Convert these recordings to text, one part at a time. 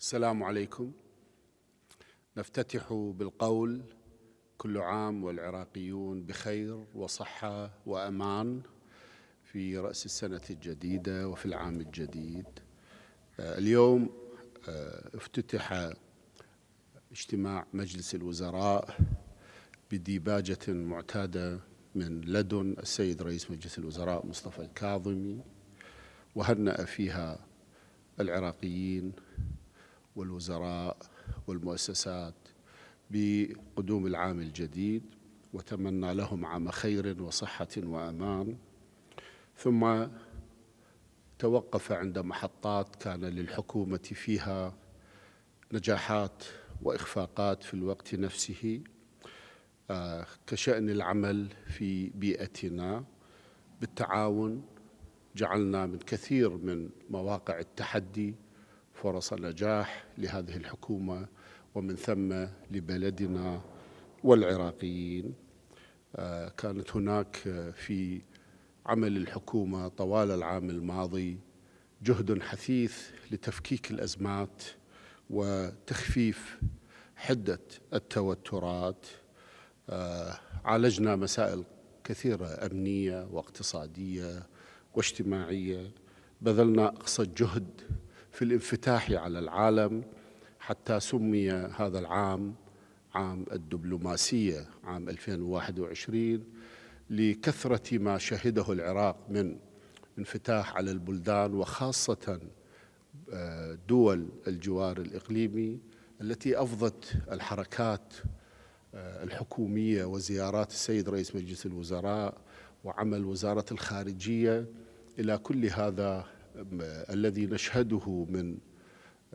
السلام عليكم نفتتح بالقول كل عام والعراقيون بخير وصحه وامان في راس السنه الجديده وفي العام الجديد آه، اليوم آه، افتتح اجتماع مجلس الوزراء بديباجه معتاده من لدن السيد رئيس مجلس الوزراء مصطفى الكاظمي وهنأ فيها العراقيين والوزراء والمؤسسات بقدوم العام الجديد وتمنى لهم عام خير وصحة وأمان ثم توقف عند محطات كان للحكومة فيها نجاحات وإخفاقات في الوقت نفسه آه، كشأن العمل في بيئتنا بالتعاون جعلنا من كثير من مواقع التحدي فرص النجاح لهذه الحكومة ومن ثم لبلدنا والعراقيين آه، كانت هناك آه، في عمل الحكومة طوال العام الماضي جهد حثيث لتفكيك الأزمات وتخفيف حدة التوترات آه، عالجنا مسائل كثيرة أمنية واقتصادية واجتماعية بذلنا أقصى الجهد في الانفتاح على العالم حتى سمي هذا العام عام الدبلوماسية عام 2021 لكثرة ما شهده العراق من انفتاح على البلدان وخاصة آه، دول الجوار الإقليمي التي أفضت الحركات آه، الحكومية وزيارات السيد رئيس مجلس الوزراء وعمل وزارة الخارجية إلى كل هذا الذي نشهده من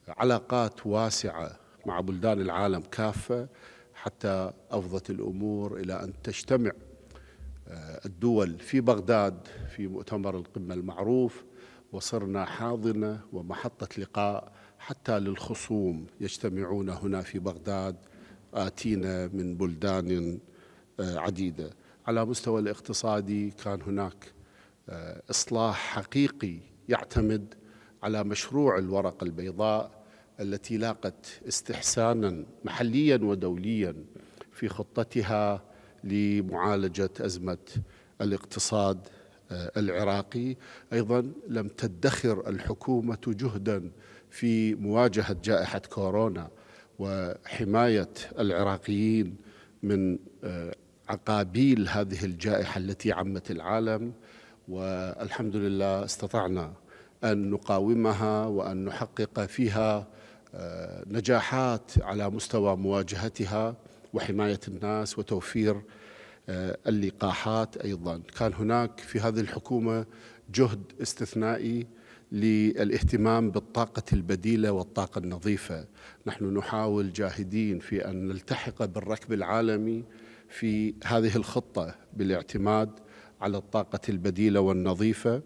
علاقات واسعة مع بلدان العالم كافة حتى أفضت الأمور إلى أن تجتمع آه، الدول في بغداد في مؤتمر القمة المعروف وصرنا حاضنة ومحطة لقاء حتى للخصوم يجتمعون هنا في بغداد آتينا من بلدان آه، عديدة على مستوى الاقتصادي كان هناك آه، إصلاح حقيقي يعتمد على مشروع الورقة البيضاء التي لاقت استحسانا محليا ودوليا في خطتها لمعالجة أزمة الاقتصاد آه، العراقي ايضا لم تدخر الحكومه جهدا في مواجهه جائحه كورونا وحمايه العراقيين من آه، عقابيل هذه الجائحه التي عمت العالم والحمد لله استطعنا أن نقاومها وأن نحقق فيها آه، نجاحات على مستوى مواجهتها وحماية الناس وتوفير آه، اللقاحات أيضا كان هناك في هذه الحكومة جهد استثنائي للاهتمام بالطاقة البديلة والطاقة النظيفة نحن نحاول جاهدين في أن نلتحق بالركب العالمي في هذه الخطة بالاعتماد على الطاقة البديلة والنظيفة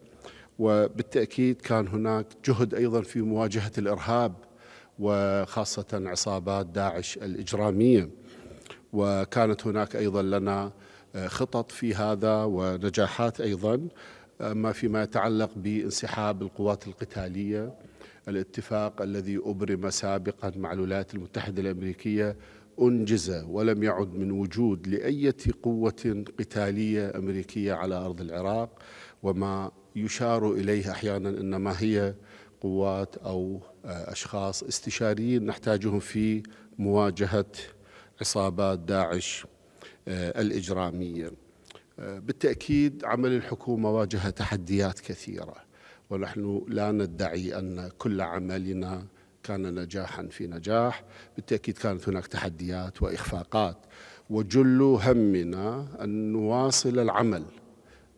وبالتأكيد كان هناك جهد أيضا في مواجهة الإرهاب وخاصة عصابات داعش الإجرامية وكانت هناك أيضا لنا آه، خطط في هذا ونجاحات أيضا آه، ما فيما يتعلق بانسحاب القوات القتالية الاتفاق الذي أبرم سابقا مع الولايات المتحدة الأمريكية أنجز ولم يعد من وجود لأية قوة قتالية أمريكية على أرض العراق وما يشار إليه أحيانا إنما هي قوات أو آه، أشخاص استشاريين نحتاجهم في مواجهة عصابات داعش آه، الإجرامية آه، بالتأكيد عمل الحكومة واجه تحديات كثيرة ونحن لا ندعي أن كل عملنا كان نجاحا في نجاح بالتأكيد كانت هناك تحديات وإخفاقات وجل همنا أن نواصل العمل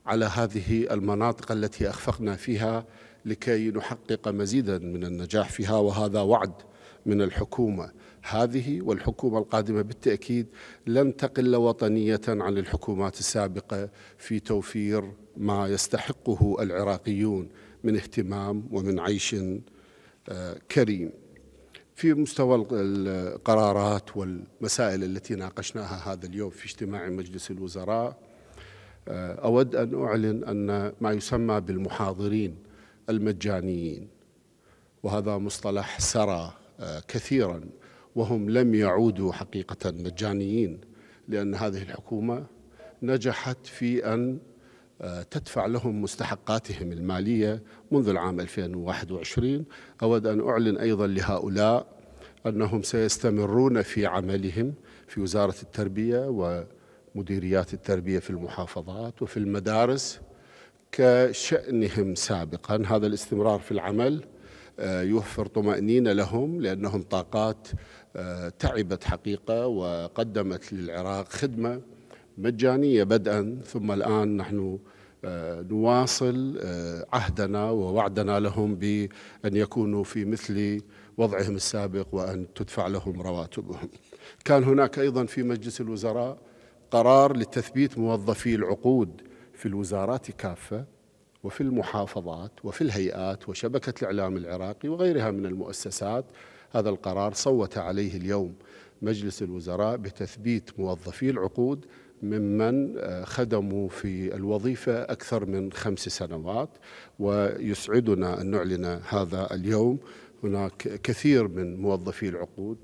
على هذه المناطق التي أخفقنا فيها لكي نحقق مزيدا من النجاح فيها وهذا وعد من الحكومة هذه والحكومة القادمة بالتأكيد لن تقل وطنية عن الحكومات السابقة في توفير ما يستحقه العراقيون من اهتمام ومن عيش كريم في مستوى القرارات والمسائل التي ناقشناها هذا اليوم في اجتماع مجلس الوزراء آه، أود أن أعلن أن ما يسمى بالمحاضرين المجانيين وهذا مصطلح سرى آه، كثيرا وهم لم يعودوا حقيقة مجانيين لأن هذه الحكومة نجحت في أن تدفع لهم مستحقاتهم المالية منذ العام 2021 أود أن أعلن أيضا لهؤلاء أنهم سيستمرون في عملهم في وزارة التربية ومديريات التربية في المحافظات وفي المدارس كشأنهم سابقا هذا الاستمرار في العمل آه، يوفر طمأنينة لهم لأنهم طاقات آه، تعبت حقيقة وقدمت للعراق خدمة مجانية بدءا ثم الآن نحن آه، نواصل آه، عهدنا ووعدنا لهم بأن يكونوا في مثل وضعهم السابق وأن تدفع لهم رواتبهم كان هناك أيضا في مجلس الوزراء قرار لتثبيت موظفي العقود في الوزارات كافة وفي المحافظات وفي الهيئات وشبكة الإعلام العراقي وغيرها من المؤسسات هذا القرار صوت عليه اليوم مجلس الوزراء بتثبيت موظفي العقود ممن آه، خدموا في الوظيفة أكثر من خمس سنوات ويسعدنا أن نعلن هذا اليوم هناك كثير من موظفي العقود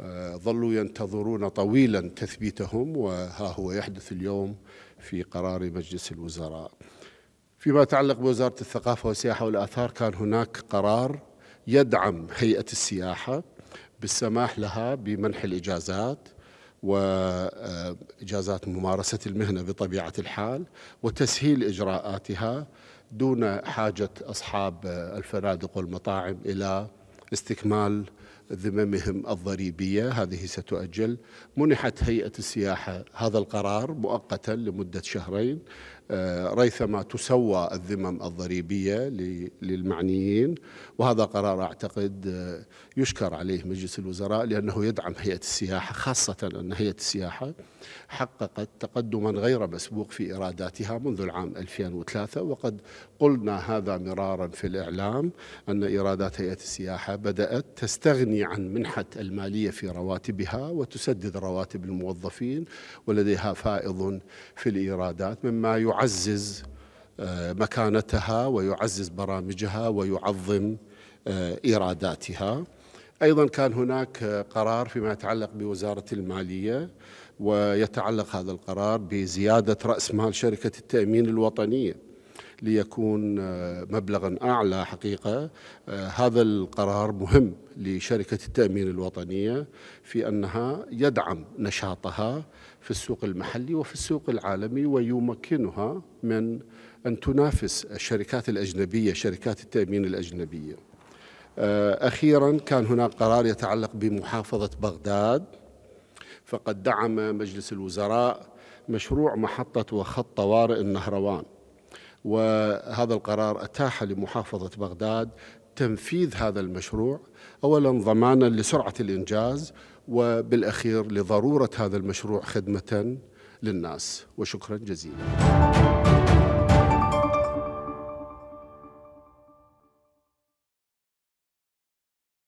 آه، ظلوا ينتظرون طويلا تثبيتهم وها هو يحدث اليوم في قرار مجلس الوزراء فيما يتعلق بوزارة الثقافة والسياحة والآثار كان هناك قرار يدعم هيئة السياحة بالسماح لها بمنح الإجازات وإجازات ممارسة المهنة بطبيعة الحال وتسهيل إجراءاتها دون حاجة أصحاب الفنادق والمطاعم إلى استكمال ذممهم الضريبية هذه ستؤجل منحت هيئة السياحة هذا القرار مؤقتا لمدة شهرين آه، ريثما تسوى الذمم الضريبية للمعنيين وهذا قرار أعتقد آه، يشكر عليه مجلس الوزراء لأنه يدعم هيئة السياحة خاصة أن هيئة السياحة حققت تقدما غير مسبوق في إيراداتها منذ العام 2003 وقد قلنا هذا مرارا في الإعلام أن إيرادات هيئة السياحة بدأت تستغني عن منحة المالية في رواتبها وتسدد رواتب الموظفين ولديها فائض في الإيرادات مما يعد يعزز آه، مكانتها ويعزز برامجها ويعظم ايراداتها. آه، ايضا كان هناك آه، قرار فيما يتعلق بوزاره الماليه ويتعلق هذا القرار بزياده راس مال شركه التامين الوطنيه. ليكون آه، مبلغا أعلى حقيقة آه، هذا القرار مهم لشركة التأمين الوطنية في أنها يدعم نشاطها في السوق المحلي وفي السوق العالمي ويمكنها من أن تنافس الشركات الأجنبية شركات التأمين الأجنبية آه، أخيرا كان هناك قرار يتعلق بمحافظة بغداد فقد دعم مجلس الوزراء مشروع محطة وخط طوارئ النهروان وهذا القرار أتاح لمحافظة بغداد تنفيذ هذا المشروع اولا ضمانا لسرعه الانجاز وبالاخير لضروره هذا المشروع خدمه للناس وشكرا جزيلا